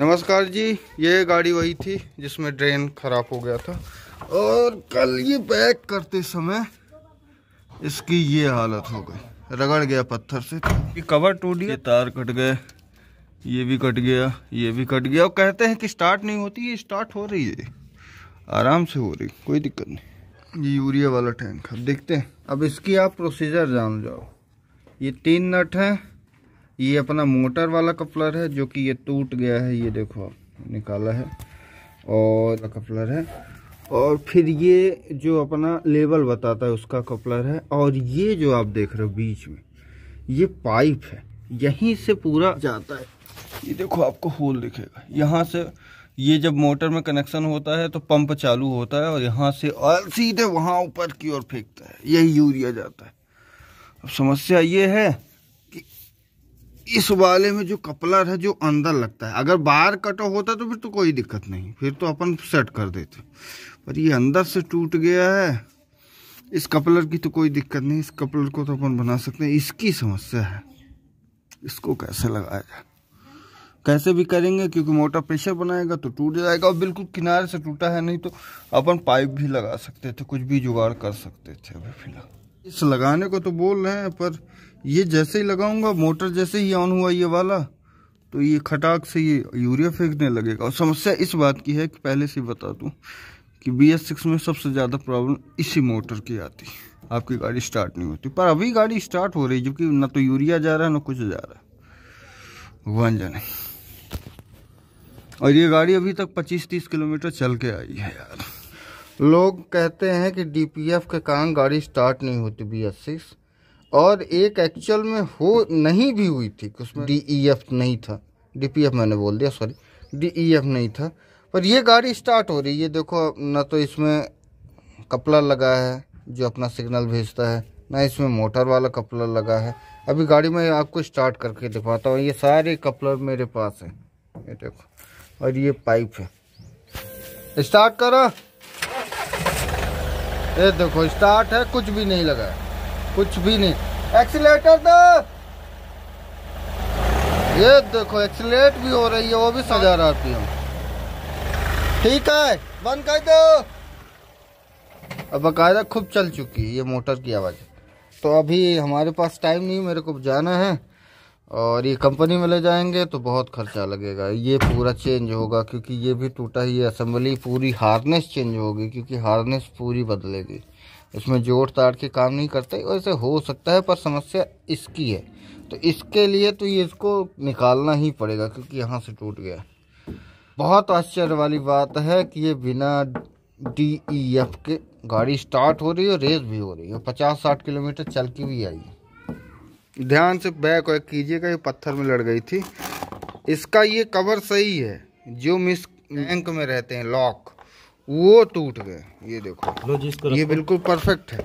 नमस्कार जी ये गाड़ी वही थी जिसमें ड्रेन ख़राब हो गया था और कल ये बैक करते समय इसकी ये हालत हो गई रगड़ गया पत्थर से ये कवर टूट गया तार कट गए ये भी कट गया ये भी कट गया और कहते हैं कि स्टार्ट नहीं होती ये स्टार्ट हो रही है आराम से हो रही कोई दिक्कत नहीं ये यूरिया वाला टैंक अब देखते हैं अब इसकी आप प्रोसीजर जान जाओ ये तीन नट हैं ये अपना मोटर वाला कपलर है जो कि ये टूट गया है ये देखो निकाला है और कपलर है और फिर ये जो अपना लेवल बताता है उसका कपलर है और ये जो आप देख रहे हो बीच में ये पाइप है यहीं से पूरा जाता है ये देखो आपको होल दिखेगा यहाँ से ये जब मोटर में कनेक्शन होता है तो पंप चालू होता है और यहाँ से और सीधे वहाँ ऊपर की ओर फेंकता है यही यूरिया जाता है अब समस्या ये है कि इस वाले में जो कपलर है जो अंदर लगता है अगर बाहर कटा होता तो फिर तो कोई दिक्कत नहीं फिर तो अपन सेट कर देते पर ये अंदर से टूट गया है इस कपलर की तो कोई दिक्कत नहीं इस कपलर को तो अपन बना सकते हैं इसकी समस्या है इसको कैसे लगाया जाए कैसे भी करेंगे क्योंकि मोटा प्रेशर बनाएगा तो टूट जाएगा और बिल्कुल किनारे से टूटा है नहीं तो अपन पाइप भी लगा सकते थे कुछ भी जुगाड़ कर सकते थे अभी फिलहाल इस लगाने को तो बोल रहे हैं पर ये जैसे ही लगाऊंगा मोटर जैसे ही ऑन हुआ ये वाला तो ये खटाक से ये यूरिया फेंकने लगेगा और समस्या इस बात की है कि पहले से बता दूँ कि बी एस सिक्स में सबसे ज़्यादा प्रॉब्लम इसी मोटर की आती है आपकी गाड़ी स्टार्ट नहीं होती पर अभी गाड़ी स्टार्ट हो रही है जबकि ना तो यूरिया जा रहा है ना कुछ जा रहा है भगवान जाने और ये गाड़ी अभी तक 25-30 किलोमीटर चल के आई है यार लोग कहते हैं कि डी के कारण गाड़ी स्टार्ट नहीं होती बी एस सिक्स और एक एक्चुअल में हो नहीं भी हुई थी उसमें डी ई एफ नहीं था डी पी एफ मैंने बोल दिया सॉरी डी ई एफ नहीं था पर ये गाड़ी स्टार्ट हो रही है देखो ना तो इसमें कपलर लगा है जो अपना सिग्नल भेजता है ना इसमें मोटर वाला कपलर लगा है अभी गाड़ी में आपको स्टार्ट करके दिखाता हूँ ये सारे कपलर मेरे पास हैं ये देखो और ये पाइप है स्टार्ट करो ये देखो स्टार्ट है कुछ भी नहीं लगा है कुछ भी नहीं एक्सीटर दो ये देखो एक्सीट भी हो रही है वो भी रहा आरपीएम ठीक है बंद कर दो अब बाकायदा खूब चल चुकी है ये मोटर की आवाज़ तो अभी हमारे पास टाइम नहीं मेरे को जाना है और ये कंपनी में ले जाएंगे तो बहुत खर्चा लगेगा ये पूरा चेंज होगा क्योंकि ये भी टूटा ही असम्बली पूरी हार्नेस चेंज होगी क्योंकि हार्नेस पूरी बदलेगी इसमें जोड़ ताड़ के काम नहीं करते वैसे हो सकता है पर समस्या इसकी है तो इसके लिए तो ये इसको निकालना ही पड़ेगा क्योंकि यहाँ से टूट गया बहुत आश्चर्य वाली बात है कि ये बिना डी ई एफ के गाड़ी स्टार्ट हो रही है रेस भी हो रही है पचास साठ किलोमीटर चल के भी आई ध्यान से बैक वैक कीजिएगा ये पत्थर में लड़ गई थी इसका ये कवर सही है जो मिस बैंक में रहते हैं लॉक वो टूट गए ये देखो लो जी इसको ये बिल्कुल परफेक्ट है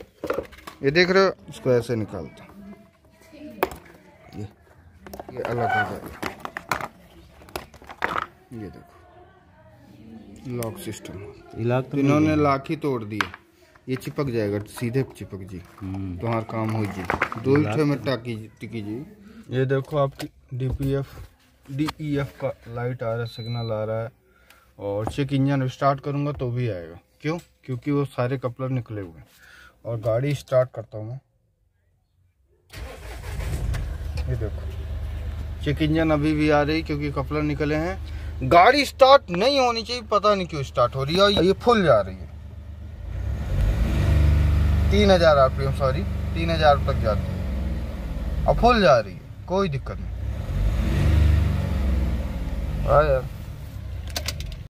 ये देख रहे हो इसको ऐसे निकालते ये ये अलग हो जाएगा ये देखो लॉक सिस्टम तो इन्होंने लॉक ही तोड़ दिए ये चिपक जाएगा सीधे चिपक जी तुम्हारा हम्म। तो काम हो जी दो ही में टाकी टिकी जी ये देखो आपकी D P F D E F का लाइट आ रहा है सिग्नल आ रहा है और चेक इंजन स्टार्ट करूँगा तो भी आएगा क्यों क्योंकि वो सारे कपलर निकले हुए हैं और गाड़ी स्टार्ट करता हूँ मैं ये देखो चेक इंजन अभी भी आ रही क्योंकि कपलर निकले हैं गाड़ी स्टार्ट नहीं होनी चाहिए पता नहीं क्यों स्टार्ट हो रही है ये फुल जा रही है तीन हजार आरपीएम सॉरी तीन हजार तक जाती है अब फुल जा रही है कोई दिक्कत नहीं हाँ यार